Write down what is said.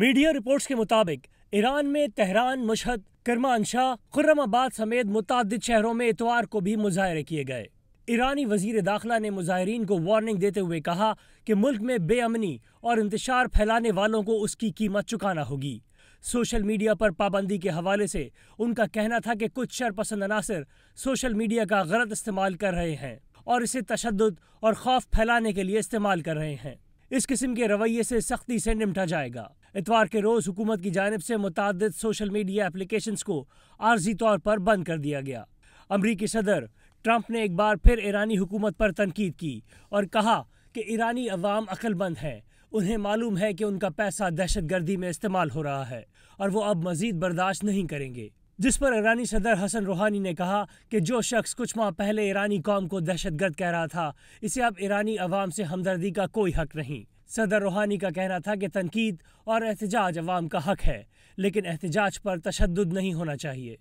media reports के मुताबिक Iran में तेहरान मशहद करमानशाह खुर्रमाबाद समेत मुतद शहरों में इतवार को भी मुजाहरे किए गए ईरानी वजीर दाखिला ने मुजाहरीन को वार्निंग देते हुए कहा कि मुल्क में बेअमनी और इंतशार फैलाने वालों को उसकी कीमत चुकाना होगी सोशल मीडिया पर पाबंदी के हवाले से उनका कहना था कि कुछ शरपसंद अनासर सोशल मीडिया का गलत इस्तेमाल कर रहे हैं और इसे तशद और खौफ फैलाने के लिए इस्तेमाल कर रहे हैं इस किस्म के रवैये से सख्ती से निपटा जाएगा इतवार के रोज़ हुकूमत की जानब से मुतद सोशल मीडिया एप्लीकेशन को आर्जी तौर पर बंद कर दिया गया अमरीकी सदर ट्रंप ने एक बार फिर ईरानी हुकूमत पर तनकीद की और कहा कि ईरानी अवाम अकलमंद है उन्हें मालूम है कि उनका पैसा दहशत गर्दी में इस्तेमाल हो रहा है और वो अब मजीद बर्दाश्त नहीं करेंगे जिस पर ईरानी सदर हसन रूहानी ने कहा कि जो शख्स कुछ माह पहले ईरानी कौम को दहशत गर्द कह रहा था इसे अब ईरानी अवाम से हमदर्दी का कोई हक नहीं सदर रूहानी का कहना था कि तनकीद और एहतजाज अवाम का हक है लेकिन एहतजाज पर तशद नहीं होना चाहिए